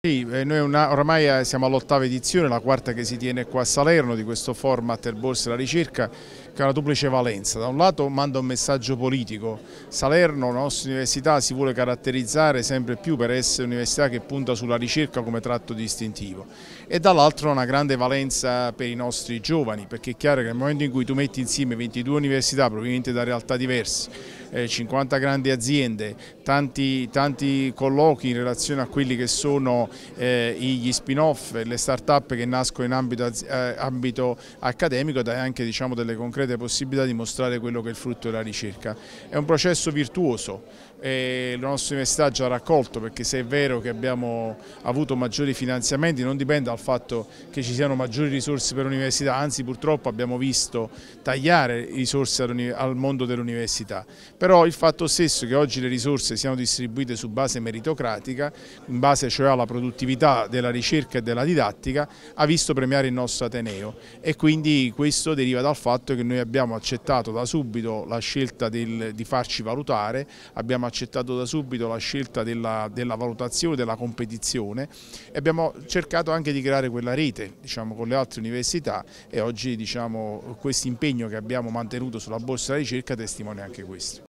Sì, eh, noi una, ormai eh, siamo all'ottava edizione, la quarta che si tiene qua a Salerno di questo format Il Borsa e la Ricerca che ha una duplice valenza. Da un lato manda un messaggio politico, Salerno, la nostra università si vuole caratterizzare sempre più per essere un'università che punta sulla ricerca come tratto distintivo e dall'altro ha una grande valenza per i nostri giovani perché è chiaro che nel momento in cui tu metti insieme 22 università provenienti da realtà diverse 50 eh, grandi aziende, tanti, tanti colloqui in relazione a quelli che sono eh, gli spin-off, le start-up che nascono in ambito, eh, ambito accademico, dai anche diciamo, delle concrete possibilità di mostrare quello che è il frutto della ricerca. È un processo virtuoso, e la nostra università ha raccolto perché se è vero che abbiamo avuto maggiori finanziamenti non dipende dal fatto che ci siano maggiori risorse per l'università, anzi purtroppo abbiamo visto tagliare risorse al mondo dell'università, però il fatto stesso che oggi le risorse siano distribuite su base meritocratica, in base cioè alla produttività della ricerca e della didattica, ha visto premiare il nostro Ateneo e quindi questo deriva dal fatto che noi abbiamo accettato da subito la scelta del, di farci valutare, abbiamo accettato da subito la scelta della, della valutazione, della competizione e abbiamo cercato anche di creare quella rete diciamo, con le altre università e oggi diciamo, questo impegno che abbiamo mantenuto sulla borsa della ricerca testimonia anche questo.